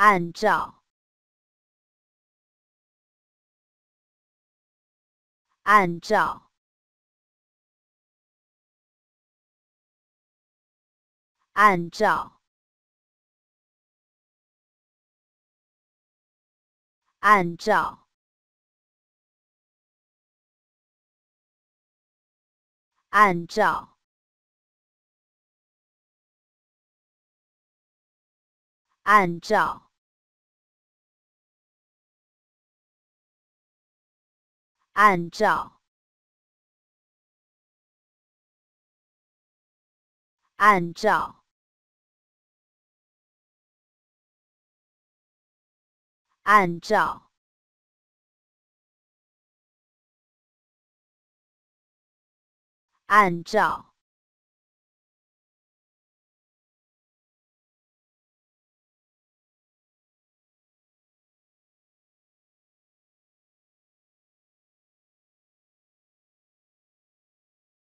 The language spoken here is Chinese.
按照，按照，按照，按照，按照。按照。按照，按照，按照，按照。